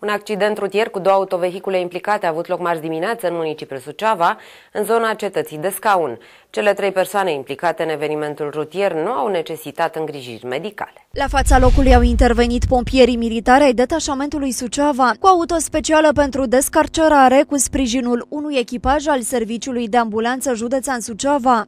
Un accident rutier cu două autovehicule implicate a avut loc marți dimineață în municipiul Suceava, în zona cetății de scaun. Cele trei persoane implicate în evenimentul rutier nu au necesitat îngrijiri medicale. La fața locului au intervenit pompierii militari ai detașamentului Suceava cu auto specială pentru descarcerare cu sprijinul unui echipaj al Serviciului de Ambulanță Județean Suceava.